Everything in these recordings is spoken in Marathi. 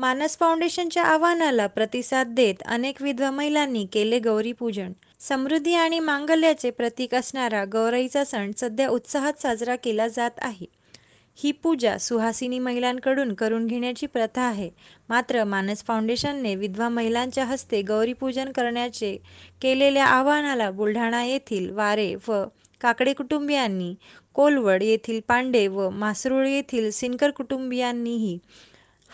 मानस फाउंडेशनच्या आव्हानाला प्रतिसाद देत अनेक विधवा महिलांनी केले गौरी पूजन समृद्धी आणि मांगल्याचे प्रतीक असणारा गौराईचा सण सध्या उत्साहात साजरा केला जात आहे ही पूजा सुहासिनी महिलांकडून करून घेण्याची प्रथा आहे मात्र मानस फाउंडेशनने विधवा महिलांच्या हस्ते गौरीपूजन करण्याचे केलेल्या आव्हानाला बुलढाणा येथील वारे व काकडे कुटुंबियांनी कोलवड येथील पांडे व मासरूळ येथील सिनकर कुटुंबियांनीही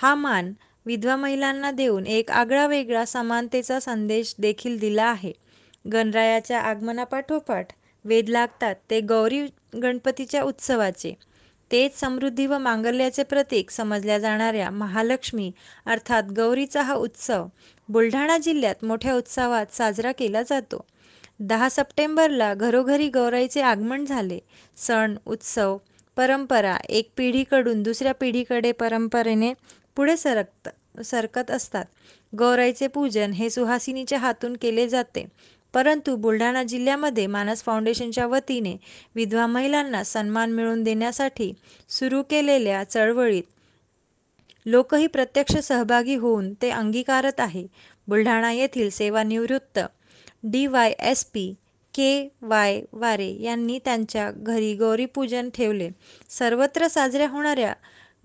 हा मान विधवा महिलांना देऊन एक आगळा वेगळा समानतेचा संदेश देखील दिला आहे गणरायाच्या आगमनापाठोपाठ वेद लागतात ते गौरी गणपतीच्या उत्सवाचे तेच समृद्धी व मांगल्याचे प्रतीक समजल्या जाणाऱ्या महालक्ष्मी अर्थात गौरीचा हा उत्सव बुलढाणा जिल्ह्यात मोठ्या उत्सवात साजरा केला जातो दहा सप्टेंबरला घरोघरी गौराईचे आगमन झाले सण उत्सव परंपरा एक पिढीकडून दुसऱ्या पिढीकडे परंपरेने पुढे सरकत सरकत असतात गौराईचे पूजन हे सुहासिनीच्या हातून केले जाते परंतु बुलढाणा जिल्ह्यामध्ये मानस फाउंडेशनच्या वतीने विधवा महिलांना सन्मान मिळवून देण्यासाठी सुरू केलेल्या चळवळीत लोकही प्रत्यक्ष सहभागी होऊन ते अंगीकारत आहे बुलढाणा येथील सेवानिवृत्त D Y S P K Y Ware यांनी त्यांच्या घरी गौरीपूजन ठेवले सर्वत्र साजऱ्या होणाऱ्या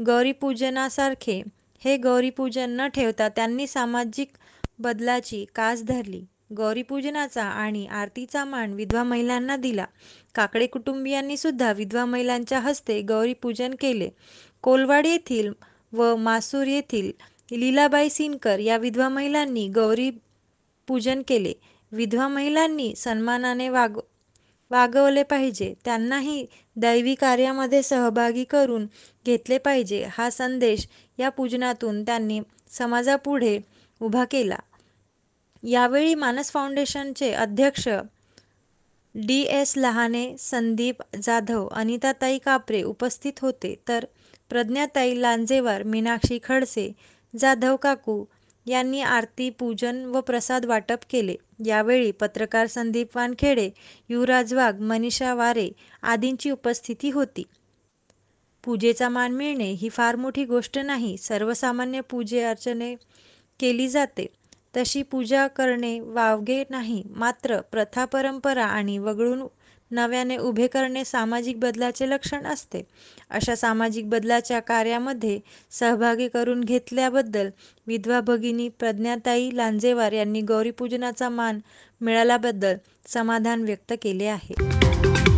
गौरीपूजनासारखे हे गौरीपूजन न ठेवता त्यांनी सामाजिक बदलाची कास धरली गौरीपूजनाचा आणि आरतीचा मान विधवा महिलांना दिला काकडे कुटुंबियांनी सुद्धा विधवा महिलांच्या हस्ते गौरीपूजन केले कोलवाड येथील व मासूर येथील लीलाबाई सिनकर या विधवा महिलांनी गौरी पूजन केले विधवा महिलांनी सन्मानाने वाग वागवले पाहिजे त्यांनाही दैवी कार्यामध्ये सहभागी करून घेतले पाहिजे हा संदेश या पूजनातून त्यांनी समाजापुढे उभा केला यावेळी मानस फाउंडेशनचे अध्यक्ष डी एस लहाने संदीप जाधव अनिताताई कापरे उपस्थित होते तर प्रज्ञाताई लांजेवार मीनाक्षी खडसे जाधव काकू यांनी आरती पूजन व प्रसाद वाटप केले यावेळी पत्रकार संदीप वानखेडे युवराज वाघ मनीषा वारे आदींची उपस्थिती होती पूजेचा मान मिळणे ही फार मोठी गोष्ट नाही सर्वसामान्य पूजे अर्चने केली जाते तशी पूजा करणे वावगे नाही मात्र प्रथा परंपरा आणि वगळून नव्याने उभे करणे सामाजिक बदलाचे लक्षण असते अशा सामाजिक बदलाच्या कार्यामध्ये सहभागी करून घेतल्याबद्दल विधवा भगिनी प्रज्ञाताई लांजेवार यांनी गौरीपूजनाचा मान मिळाल्याबद्दल समाधान व्यक्त केले आहे